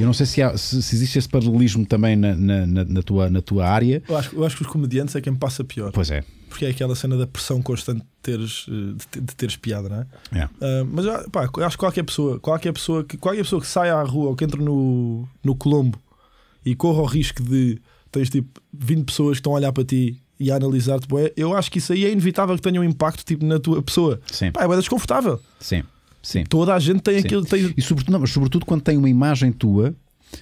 Eu não sei se, há, se, se existe esse paralelismo também na, na, na, tua, na tua área. Eu acho, eu acho que os comediantes é quem passa pior. Pois é. Porque é aquela cena da pressão constante de teres, eh, de, de teres piada, não é? é. Uh, mas pá, acho que qualquer pessoa, qualquer pessoa que, qualquer pessoa que saia à rua ou que entre no, no Colombo e corra o risco de tens tipo 20 pessoas que estão a olhar para ti e a analisar-te, eu acho que isso aí é inevitável que tenha um impacto tipo, na tua pessoa. Sim. Pá, é desconfortável. Sim. Sim. Toda a gente tem Sim. aquilo. Tem... E sobretudo, não, mas sobretudo quando tem uma imagem tua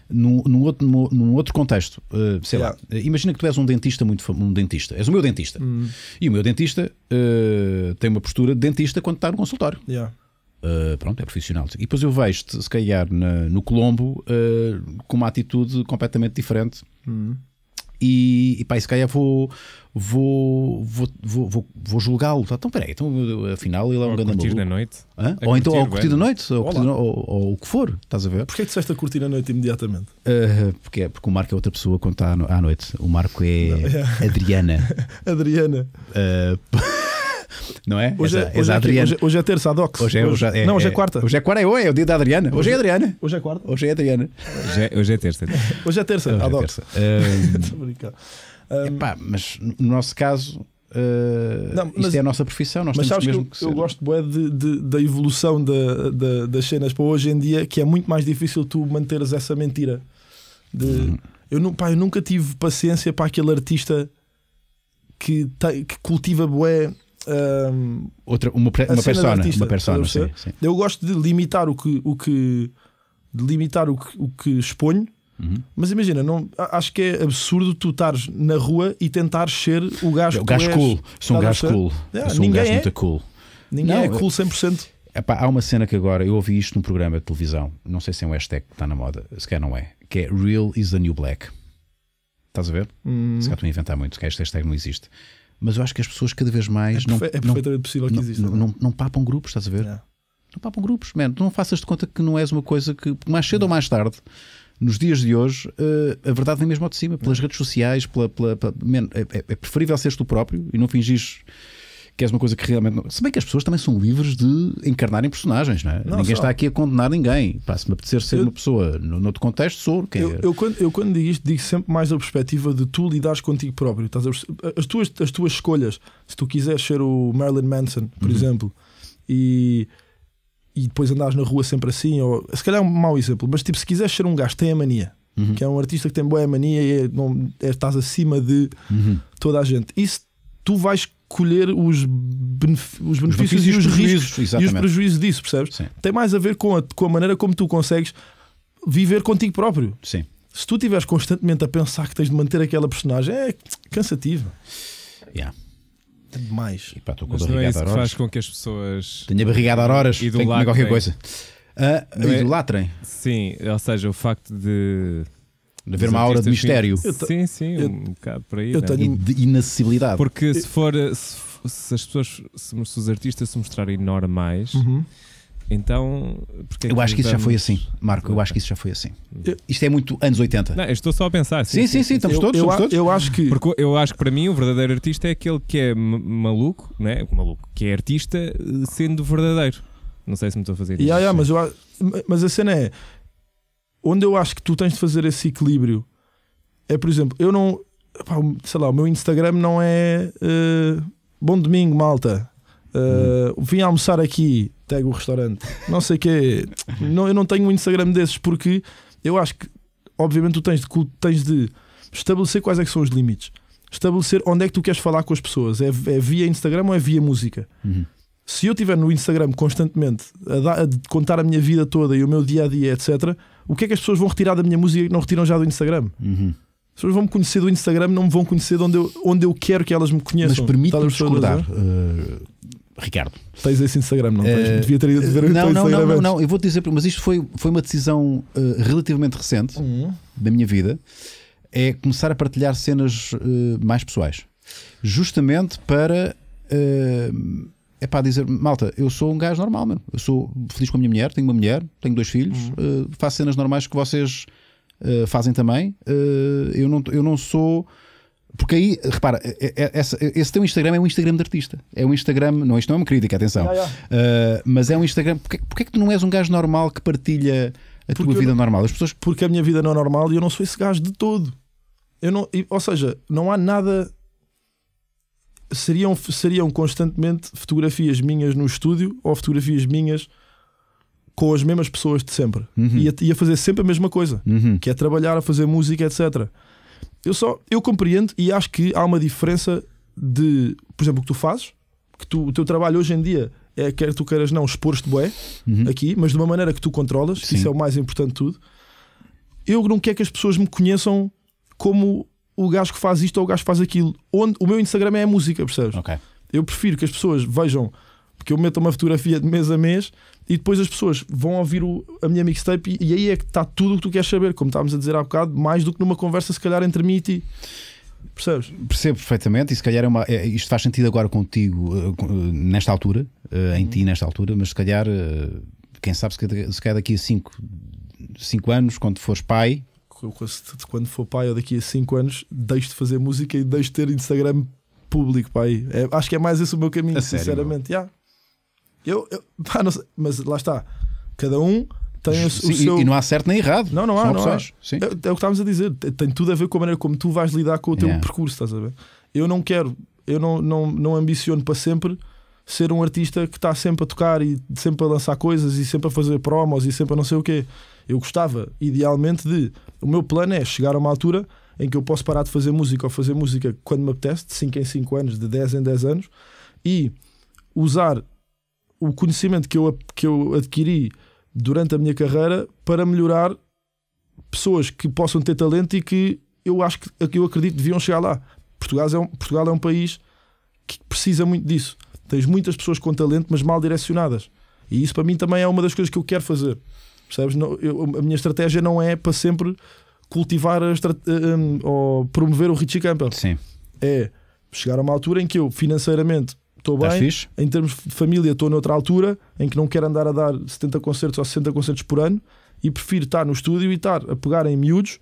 num, num, outro, num outro contexto. Uh, sei lá, eh, imagina que tu és um dentista muito um dentista, és o meu dentista. Hum. E o meu dentista uh, tem uma postura de dentista quando está no consultório. Yeah. Uh, pronto, é profissional. E depois eu vejo-te, se calhar, na, no Colombo com uma atitude completamente diferente. Hum. E, e pá, se calhar vou, vou, vou, vou, vou julgá-lo. Tá, então, peraí, então, afinal ele é um ou grande maluco. da noite. Hã? Ou então, ou curtir da é? noite, ou, curtir, ou, ou, o que for, estás a ver? Porquê que disseste a curtir a noite imediatamente? Uh, porque, é, porque o Marco é outra pessoa quando está à noite. O Marco é, é. Adriana. Adriana. Uh, não é? Hoje é, hoje é, Hoje, é- hoje é terça, Adox. Hoje é, hoje, é- hoje é, não, hoje é, quarta. Hoje é quarta, é, é o dia da Adriana. Hoje, é Adriana. Hoje é quarta. Hoje é Adriana. Hoje é, terça. Hoje é terça, Adox. Estou a mas no nosso caso. Uh, não, mas, isto é a nossa profissão, nós mas sabes mesmo que, que eu, eu, gosto bué, de, de, da evolução da, das cenas para hoje em dia, que é muito mais difícil tu manteres essa mentira. De, uhum. eu, pá, eu nunca tive paciência para aquele artista que, te, que cultiva bué um, Outra, uma, pre, uma persona, artista, uma persona sim, sim. eu gosto de limitar o que, o que de limitar o que, o que exponho Uhum. Mas imagina, não, acho que é absurdo tu estares na rua e tentar ser o gajo, o gajo és, cool. Sou um gajo cool. Yeah, é, sou um gajo é. muito cool. Ninguém não, é cool 100%. Epá, há uma cena que agora eu ouvi isto num programa de televisão. Não sei se é um hashtag que está na moda, se calhar não é. Que é Real is the New Black. Estás a ver? Hum. Se calhar estou a inventar muito, que este hashtag não existe mas eu acho que as pessoas cada vez mais. É, não, é perfeitamente não, possível que não, exista. Não, é? não, não, papam grupos, estás a ver? Yeah. Não papam grupos, man. Tu não faças de conta que não és uma coisa que, mais cedo ou mais tarde, nos dias de hoje, uh, a verdade vem mesmo ao de cima, pelas redes sociais, pela, pela, pela man, é, é, é, preferível seres tu próprio e não fingires que és uma coisa que realmente. Se bem que as pessoas também são livres de encarnarem personagens, não é? Não, ninguém só. está aqui a condenar ninguém. Pá, se me apetecer ser eu, uma pessoa no, noutro contexto, sou. Quer... Eu, eu, quando, eu, quando digo isto, digo sempre mais da perspectiva de tu lidares contigo próprio. Estás as, tuas, as tuas escolhas. Se tu quiseres ser o Marilyn Manson, por uhum. exemplo, e e depois andares na rua sempre assim, ou se calhar é um mau exemplo, mas tipo, se quiseres ser um gajo, tem a mania. Uhum. Que é um artista que tem boa mania e é, não, é, estás acima de uhum. toda a gente. Isso tu vais colher os, benef os benefícios, os e os, riscos exatamente. e os prejuízos disso, percebes? Sim. Tem mais a ver com a, com a maneira como tu consegues viver contigo próprio. Sim. Se tu estiveres constantemente a pensar que tens de manter aquela personagem, é cansativo. Yeah. É demais. E pá, estou com a barrigada é isso que faz com que as pessoas. tenham barrigada horas, e do que qualquer coisa. Uh, ah, idolatrem. É... Sim, ou seja, o facto de de haver uma aura de mistério. sim, sim, eu, um bocado por aí. Eu né? tenho... E de inacessibilidade. Porque se for. Se, se as pessoas. Se, se, os artistas se mostrarem normais. Uhum. Então, porque é eu acho que isso já foi assim, Marco. Eu acho que isso já foi assim. Isto é muito anos 80. Não, estou só a pensar. Sim, sim, sim, sim estamos, eu, todos, eu, estamos todos. Eu acho que. Porque eu acho que para mim o verdadeiro artista é aquele que é maluco, né? maluco, que é artista eh, sendo verdadeiro. Não sei se me estou a fazer. Yeah, isso. yeah, mas, mas a cena é onde eu acho que tu tens de fazer esse equilíbrio é, por exemplo, eu não. Pá, sei lá, o meu Instagram não é. Uh, bom domingo, malta. Uh, Vim almoçar aqui, tag o restaurante. Não sei o quê. não, eu não tenho um Instagram desses porque eu acho que, obviamente, tu tens de, tens de estabelecer quais é são os limites. Estabelecer onde é que tu queres falar com as pessoas. É, é via Instagram ou é via música? Uhum. Se eu estiver no Instagram constantemente a, dar, a contar a minha vida toda e o meu dia a dia, etc., o que é que as pessoas vão retirar da minha música que não retiram já do Instagram? Uhum. As pessoas vão me conhecer do Instagram, não me vão conhecer de onde eu, onde eu quero que elas me conheçam. Mas permite-me discordar, uh, Ricardo. Tens esse Instagram, não tens? Eh, Devia ter ido ver não, não, não, não, não, eu vou-te dizer, mas isto foi, foi uma decisão uh, relativamente recente uhum. da minha vida. É começar a partilhar cenas uh, mais pessoais, justamente para uh, é para dizer, malta, eu sou um gajo normal, mano. Eu sou feliz com a minha mulher, tenho uma mulher, tenho dois filhos, uhum. uh, faço cenas normais que vocês uh, fazem também. Uh, eu, não, eu não sou. Porque aí, repara, é, é, esse, esse teu Instagram é um Instagram de artista. É um Instagram, não, isto não é uma crítica, atenção. Yeah, yeah. mas é um Instagram. Porquê, porquê é que tu não és um gajo normal que partilha a porque tua vida não, normal? As pessoas... Porque a minha vida não é normal e eu não sou esse gajo de todo. Eu não, ou seja, não há nada seriam, seriam constantemente fotografias minhas no estúdio ou fotografias minhas com as mesmas pessoas de sempre. Uhum. E, a, fazer sempre a mesma coisa, uhum. que é trabalhar, a fazer música, etc. Eu só eu compreendo e acho que há uma diferença de, por exemplo, o que tu fazes, que tu, o teu trabalho hoje em dia é quer tu queiras não expor-te bué uhum. aqui, mas de uma maneira que tu controlas, Sim. isso é o mais importante de tudo. Eu não quero que as pessoas me conheçam como o gajo que faz isto ou o gajo que faz aquilo. Onde, o meu Instagram é a música, percebes? Okay. Eu prefiro que as pessoas vejam, porque eu meto uma fotografia de mês a mês e depois as pessoas vão ouvir o, a minha mixtape e, e, aí é que está tudo o que tu queres saber, como estávamos a dizer há bocado, mais do que numa conversa, se calhar, entre mim e ti. Percebes? Percebo perfeitamente, e se calhar é uma, é, isto faz sentido agora contigo, eh, eh, nesta altura, eh, em uhum. ti, nesta altura, mas se calhar, quem sabe, se calhar daqui a 5 anos, quando fores pai quando for pai ou daqui a 5 anos deixo de fazer música e deixo de ter Instagram público, pai. É, acho que é mais esse o meu caminho, a sinceramente. Sério, Eu, eu pá, sei, mas lá está, cada um tem o, Sim, o seu. E não há certo nem errado. Não, não há. Não há. É, é, o que estávamos a dizer, tem tudo a ver com a maneira como tu vais lidar com o teu yeah. percurso, estás a ver? Eu não quero, eu não, não, não ambiciono para sempre ser um artista que está sempre a tocar e sempre a lançar coisas e sempre a fazer promos e sempre a não sei o quê. Eu gostava, idealmente, de. O meu plano é chegar a uma altura em que eu posso parar de fazer música ou fazer música quando me apetece, de 5 em 5 anos, de 10 em 10 anos, e usar o conhecimento que eu, que eu adquiri durante a minha carreira para melhorar pessoas que possam ter talento e que eu acho que eu acredito deviam chegar lá. Portugal é um, Portugal é um país que precisa muito disso. Tens muitas pessoas com talento, mas mal direcionadas. E isso para mim também é uma das coisas que eu quero fazer. Percebes? Não, eu, a minha estratégia não é para sempre cultivar eh, eh, um, ou promover o Richie Campbell. Sim. É chegar a uma altura em que eu financeiramente estou tá bem, fixe? em termos de família estou noutra altura, em que não quero andar a dar 70 concertos ou 60 concertos por ano e prefiro estar no estúdio e estar a pegar em miúdos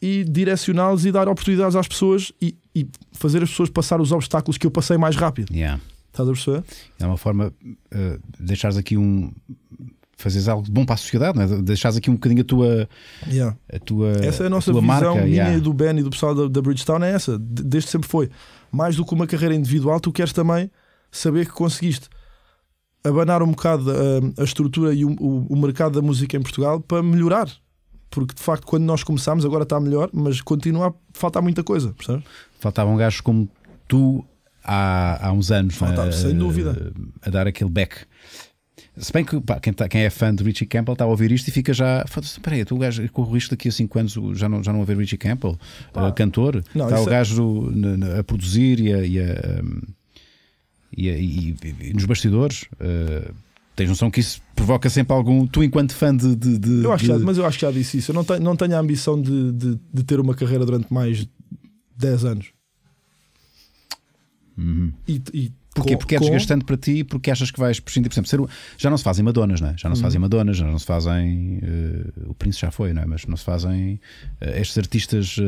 e direcioná-los e dar oportunidades às pessoas e, e, fazer as pessoas passar os obstáculos que eu passei mais rápido. Yeah. Estás a perceber? É uma forma uh, deixares aqui um, fazeres algo de bom para a sociedade, não é? deixares aqui um bocadinho a tua, yeah. a tua Essa é a nossa a visão marca, minha yeah. do Ben e do pessoal da, da Bridgestone é essa, desde sempre foi. Mais do que uma carreira individual, tu queres também saber que conseguiste abanar um bocado a, ah, a estrutura e o, o, o, mercado da música em Portugal para melhorar. Porque de facto, quando nós começámos, agora está melhor, mas continua a faltar muita coisa, percebes? Faltavam gajos como tu há, há uns anos Faltava, a, ah, sem dúvida. Ah, a dar aquele back. Se bem que pá, quem, tá, quem, é fã de Richie Campbell está a ouvir isto e fica já. Foda-se, peraí, tu, o gajo corre isto daqui a 5 anos já não, já não haver Richie Campbell, uh, cantor. está o é- gajo é... a produzir e a. E a, hum, e a e, e, nos bastidores. Uh, tens noção que isso provoca sempre algum. Tu, enquanto fã de. de, de eu acho de... Já, mas eu acho que já disse isso. Eu não tenho, não tenho a ambição de, de, de ter uma carreira durante mais 10 anos. Uhum. E, e Porquê? Porque é desgastante para ti porque achas que vais prescindir. Por exemplo, ser, já não se fazem Madonas, não é? Já não se fazem uhum. Madonas, já não se fazem. Uh, o Príncipe já foi, não é? Mas não se fazem uh, estes artistas uh,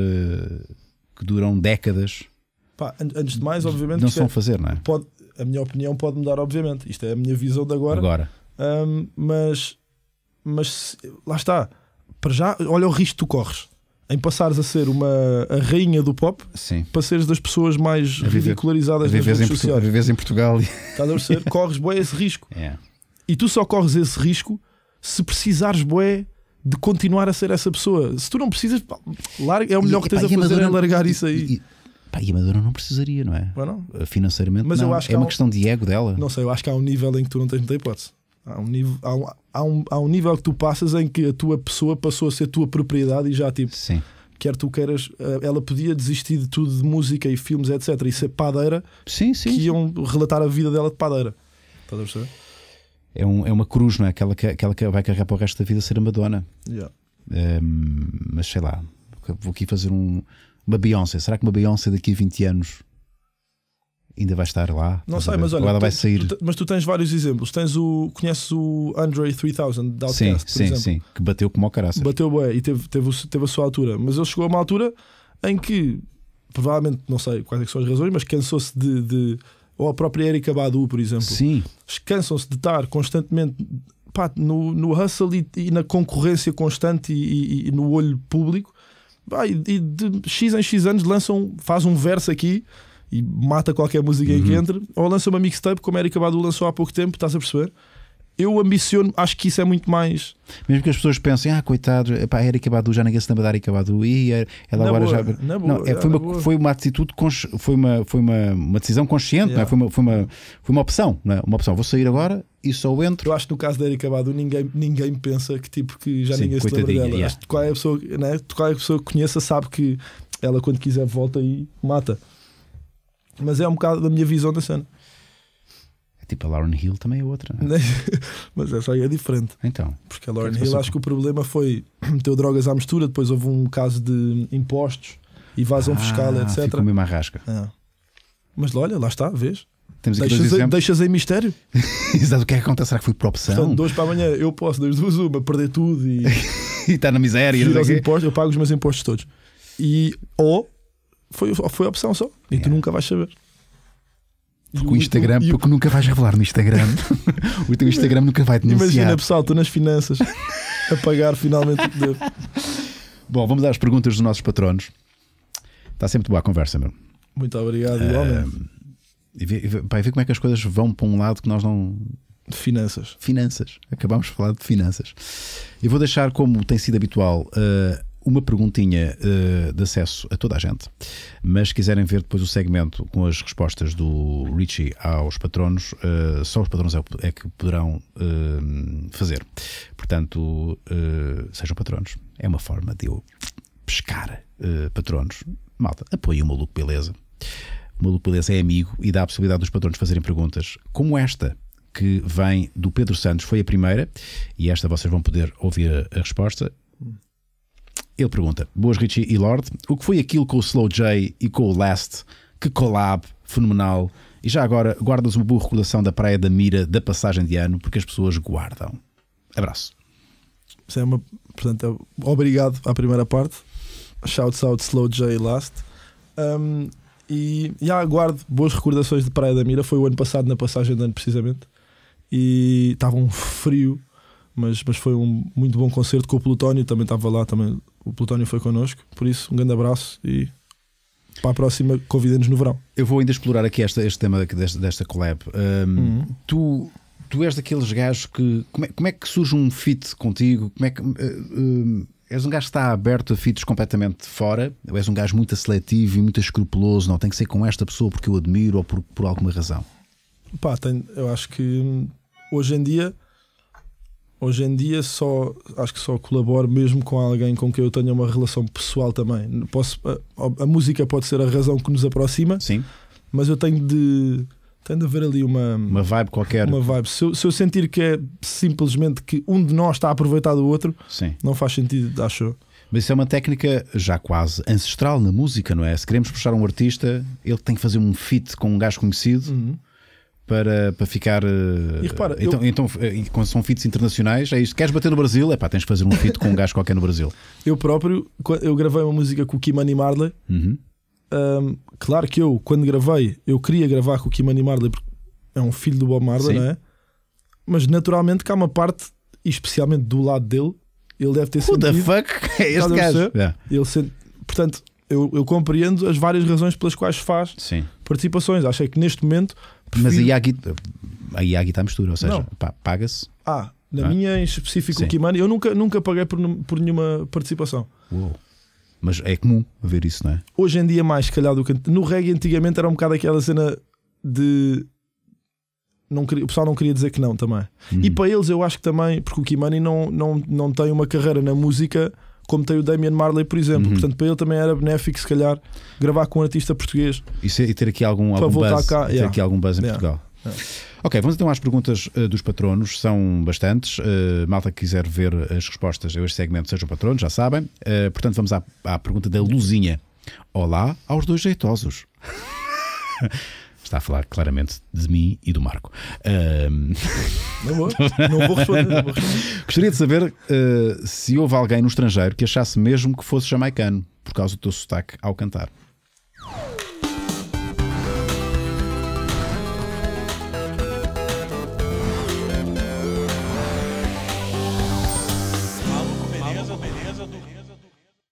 que duram décadas. Pá, antes de mais, obviamente. Não se vão é, fazer, não é? Pode, a minha opinião pode mudar, obviamente. Isto é a minha visão de agora. Agora. Um, mas. Mas lá está. Para já, olha o risco que tu corres em passares a ser uma a rainha do pop Sim. para seres das pessoas mais viver, ridicularizadas vives nas sociais. Portu, vives em Portugal. Estás a corres boé esse risco. Yeah. E tu só corres esse risco se precisares boé de continuar a ser essa pessoa. Se tu não precisas, pá, larga, é o melhor e, que tens pá, a fazer Madonna, é largar isso aí. E, e, pá, e a Madonna não precisaria, não é? Não? Financeiramente, mas não. Eu acho é que é uma um, questão de ego dela. Não sei, eu acho que há um nível em que tu não tens muita hipótese. Há um, nível, há, há, um, há um nível que tu passas em que a tua pessoa passou a ser tua propriedade e já tipo. Sim. Quer tu queiras, eh, ela podia desistir de tudo, de música e filmes, etc. E ser padeira sim, sim, que iam relatar a vida dela de padeira. Estás a perceber? É, um, é uma cruz, não é? Aquela que, aquela que vai carregar para o resto da vida ser a Madonna. Yeah. Um, ehm, mas sei lá, vou aqui fazer um, uma Beyoncé. Será que uma Beyoncé daqui a 20 anos ainda vai estar lá. Não sei, mas olha, vai sair. mas tu tens vários exemplos. Tens o, conheces o Andre 3000 da Outcast, sim, sim, exemplo. sim, que bateu como o caraças. Bateu bem e teve, teve, teve a sua altura, mas ele chegou a uma altura em que provavelmente, não sei quais é são as razões, mas cansou-se de, de, ou a própria Erika Badu, por exemplo. Sim. Cansam-se de estar constantemente pá, no, no hustle e, e, na concorrência constante e, e, e no olho público. Pá, e, de X em X anos lançam, faz um verso aqui e mata qualquer música uhum. que entre, ou lança uma mixtape, como Erika Badu lançou há pouco tempo, estás a perceber? Eu ambiciono, acho que isso é muito mais. Mesmo que as pessoas pensem, ah, coitado, epá, a Erika Badu já ninguém se lembra da Erika Badu e é, ela na agora boa, já. Não, boa, é, foi, uma, boa. foi uma atitude, foi uma, foi uma, uma decisão consciente, é? yeah. é? foi, uma, foi, uma, foi uma opção, é? uma opção. Vou sair agora e só entro. Eu acho que no caso da Erika Badu ninguém, ninguém pensa que tipo que já Sim, ninguém se lembra dela. Yeah. Acho que qual é a pessoa, né? qual é a pessoa que conheça sabe que ela quando quiser volta e mata. Mas é um bocado da minha visão da cena. É tipo a Lauren Hill também é outra, não é? mas essa aí é diferente. Então, porque a Lauren Hill acho que o problema foi meter drogas à mistura, depois houve um caso de impostos, evasão ah, fiscal, etc. Ficou mesmo rasca. É. Mas olha, lá está, vês? Temos deixas, aí, deixas mistério. Exato, o que é que acontece? Será que foi por opção? Portanto, para amanhã eu posso, das duas, uma, perder tudo e. e tá na miséria. E impostos, eu pago os meus impostos todos. E, ou foi, foi opção só. E yeah. tu nunca vais saber. Porque o Instagram, porque nunca vais revelar no Instagram. o teu Instagram nunca vai denunciar. Imagina, pessoal, estou nas finanças a pagar finalmente o que devo. Bom, vamos às perguntas dos nossos patronos. Está sempre boa a conversa, meu. Muito obrigado, igualmente. e ver, vai ver como é que as coisas vão para um lado que nós não. De finanças. Finanças. acabamos de falar de finanças. e vou deixar, como tem sido habitual, uh, uma perguntinha uh, de acesso a toda a gente, mas se quiserem ver depois o segmento com as respostas do Richie aos patronos, uh, só os patronos é, é que poderão uh, fazer. Portanto, sejam patronos. É uma forma de eu pescar patronos. Malta, apoie o Maluco Beleza. O Maluco Beleza é amigo e dá a possibilidade dos patronos fazerem perguntas como esta que vem do Pedro Santos. Foi a primeira, e esta vocês vão poder ouvir a resposta. Ele pergunta: Boas Richie e Lorde, o que foi aquilo com o Slow J e com o Last? Que collab fenomenal! E já agora, guardas uma boa recordação da Praia da Mira da passagem de ano, porque as pessoas guardam. Abraço. Isso é uma, portanto, é obrigado à primeira parte. Shouts out Slow J Last. Um, e já aguardo boas recordações de Praia da Mira. Foi o ano passado, na passagem de ano, precisamente. E estava um frio mas, mas foi um muito bom concerto com o Plutónio, também estava lá, também o Plutónio foi connosco, por isso um grande abraço e para a próxima convidem-nos no verão. Eu vou ainda explorar aqui esta, este tema desta, desta collab. Um, uhum. Tu tu és daqueles gajos que. Como é, como é, que surge um fit contigo? Como é que. Uh, és um gajo que está aberto a fits completamente de fora, ou és um gajo muito seletivo e muito escrupuloso, não tem que ser com esta pessoa porque eu admiro ou por, por alguma razão? Pá, tenho, eu acho que hum, hoje em dia Hoje em dia só acho que só colaboro mesmo com alguém com quem eu tenha uma relação pessoal também. Posso, a, a música pode ser a razão que nos aproxima, Sim. mas eu tenho de tem de haver ali uma, uma vibe qualquer. Uma vibe. Se eu, se eu, sentir que é simplesmente que um de nós está a aproveitar do outro, Sim. não faz sentido, acho Mas isso é uma técnica já quase ancestral na música, não é? Se queremos puxar um artista, ele tem que fazer um feat com um gajo conhecido. Uhum para, para ficar. Eh, e repara, então, eu... então, então eh, quando são fits internacionais, é isto. Queres bater no Brasil? É pá, tens de fazer um fit com um gajo qualquer no Brasil. Eu próprio, eu gravei uma música com o Kimani Marley. Uhum. Um, claro que eu, quando gravei, eu queria gravar com o Kimani Marley porque é um filho do Bob Marley, não é? Mas naturalmente que há uma parte, especialmente do lado dele, ele deve ter sido o Who the fuck é este gajo? Yeah. Ele sente, portanto, eu, eu, compreendo as várias razões pelas quais faz Sim. participações. Achei é que neste momento Prefiro... Mas aí há, guita, aí há mistura, ou seja, paga-se. Ah, na ah. minha em específico, Sim. o Kimani, eu nunca, nunca paguei por, por nenhuma participação. Uou. Mas é comum ver isso, não é? Hoje em dia, mais, se calhar, do que. No reggae, antigamente era um bocado aquela cena de. Não queria, o pessoal não queria dizer que não também. Uhum. E para eles, eu acho que também, porque o Kimani não, não, não tem uma carreira na música como tem o Damian Marley, por exemplo. Uhum. Portanto, para ele também era benéfico, se calhar, gravar com um artista português. Isso, e ter aqui algum, para algum buzz, cá, ter yeah. aqui algum buzz em yeah. Portugal. Yeah. Ok, vamos então às perguntas uh, dos patronos, são bastantes. Uh, malta que quiser ver as respostas a este segmento, sejam patronos, já sabem. Uh, portanto, vamos à, à pergunta da Luzinha. Olá aos dois jeitosos. Está a falar claramente de mim e do Marco. Não, vou, não, vou responder, não, vou, responder, Gostaria de saber uh, se houve alguém no estrangeiro que achasse mesmo que fosse jamaicano por causa do teu sotaque ao cantar.